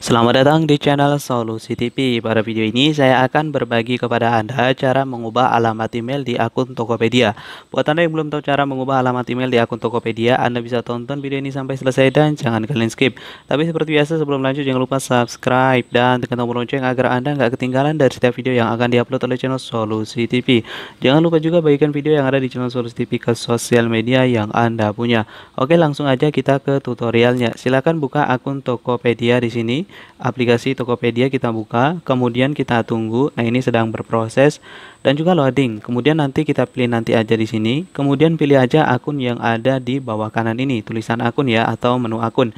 Selamat datang di channel Solusi TV. Pada video ini saya akan berbagi kepada Anda cara mengubah alamat email di akun Tokopedia. Buat Anda yang belum tahu cara mengubah alamat email di akun Tokopedia, Anda bisa tonton video ini sampai selesai dan jangan kalian skip. Tapi seperti biasa sebelum lanjut jangan lupa subscribe dan tekan tombol lonceng agar Anda nggak ketinggalan dari setiap video yang akan diupload oleh channel Solusi TV. Jangan lupa juga bagikan video yang ada di channel Solusi TV ke sosial media yang Anda punya. Oke langsung aja kita ke tutorialnya. Silakan buka akun Tokopedia di sini aplikasi Tokopedia kita buka, kemudian kita tunggu. Nah, ini sedang berproses dan juga loading. Kemudian nanti kita pilih nanti aja di sini. Kemudian pilih aja akun yang ada di bawah kanan ini, tulisan akun ya atau menu akun.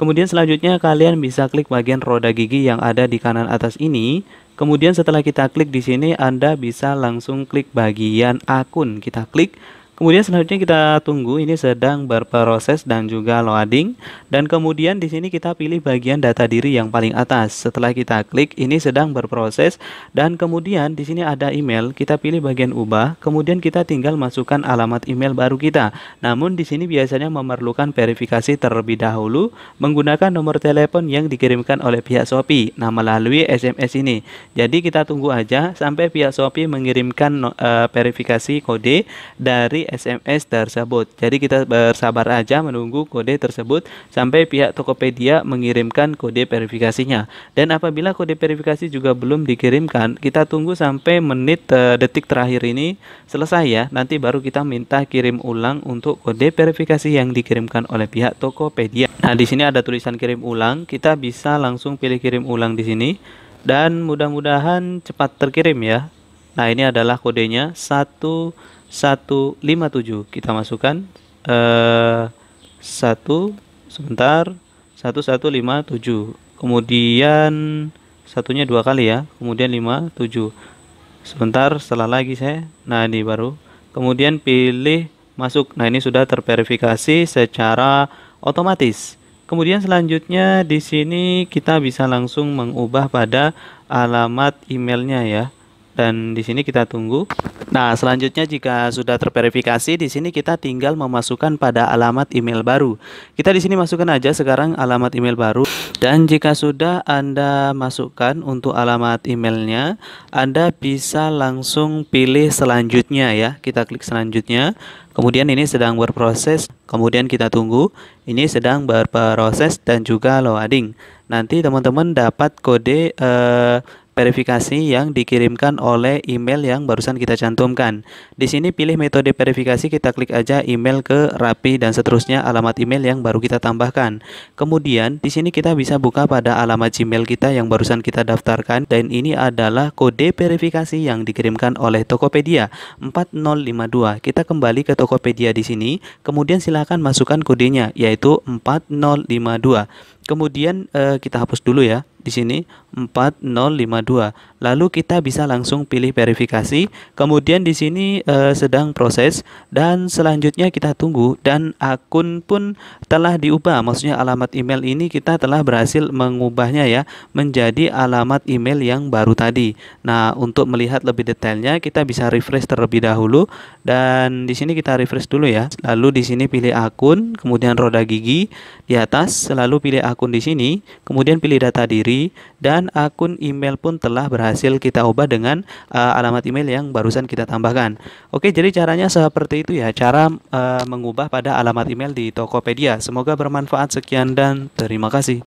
Kemudian selanjutnya kalian bisa klik bagian roda gigi yang ada di kanan atas ini. Kemudian setelah kita klik di sini Anda bisa langsung klik bagian akun. Kita klik Kemudian selanjutnya kita tunggu ini sedang berproses dan juga loading dan kemudian di sini kita pilih bagian data diri yang paling atas. Setelah kita klik ini sedang berproses dan kemudian di sini ada email, kita pilih bagian ubah, kemudian kita tinggal masukkan alamat email baru kita. Namun di sini biasanya memerlukan verifikasi terlebih dahulu menggunakan nomor telepon yang dikirimkan oleh pihak Shopee nah melalui SMS ini. Jadi kita tunggu aja sampai pihak Shopee mengirimkan uh, verifikasi kode dari SMS tersebut. Jadi kita bersabar aja menunggu kode tersebut sampai pihak Tokopedia mengirimkan kode verifikasinya. Dan apabila kode verifikasi juga belum dikirimkan, kita tunggu sampai menit uh, detik terakhir ini selesai ya. Nanti baru kita minta kirim ulang untuk kode verifikasi yang dikirimkan oleh pihak Tokopedia. Nah, di sini ada tulisan kirim ulang, kita bisa langsung pilih kirim ulang di sini dan mudah-mudahan cepat terkirim ya. Nah, ini adalah kodenya 1157. Kita masukkan eh 1 sebentar 1157. Kemudian satunya dua kali ya. Kemudian 57. Sebentar setelah lagi saya. Nah, ini baru. Kemudian pilih masuk. Nah, ini sudah terverifikasi secara otomatis. Kemudian selanjutnya di sini kita bisa langsung mengubah pada alamat emailnya ya dan di sini kita tunggu. Nah, selanjutnya jika sudah terverifikasi, di sini kita tinggal memasukkan pada alamat email baru. Kita di sini masukkan aja sekarang alamat email baru. Dan jika sudah Anda masukkan untuk alamat emailnya, Anda bisa langsung pilih selanjutnya ya. Kita klik selanjutnya. Kemudian ini sedang berproses, kemudian kita tunggu. Ini sedang berproses dan juga loading. Nanti teman-teman dapat kode eh, verifikasi yang dikirimkan oleh email yang barusan kita cantumkan. Di sini pilih metode verifikasi, kita klik aja email ke Rapi dan seterusnya alamat email yang baru kita tambahkan. Kemudian di sini kita bisa buka pada alamat Gmail kita yang barusan kita daftarkan dan ini adalah kode verifikasi yang dikirimkan oleh Tokopedia 4052. Kita kembali ke Tokopedia di sini, kemudian silakan masukkan kodenya yaitu 4052. Kemudian eh, kita hapus dulu ya di sini 4052. Lalu kita bisa langsung pilih verifikasi. Kemudian di sini eh, sedang proses dan selanjutnya kita tunggu dan akun pun telah diubah. Maksudnya alamat email ini kita telah berhasil mengubahnya ya menjadi alamat email yang baru tadi. Nah, untuk melihat lebih detailnya kita bisa refresh terlebih dahulu dan di sini kita refresh dulu ya lalu di sini pilih akun kemudian roda gigi di atas selalu pilih akun di sini kemudian pilih data diri dan akun email pun telah berhasil kita ubah dengan uh, alamat email yang barusan kita tambahkan oke jadi caranya seperti itu ya cara uh, mengubah pada alamat email di Tokopedia semoga bermanfaat sekian dan terima kasih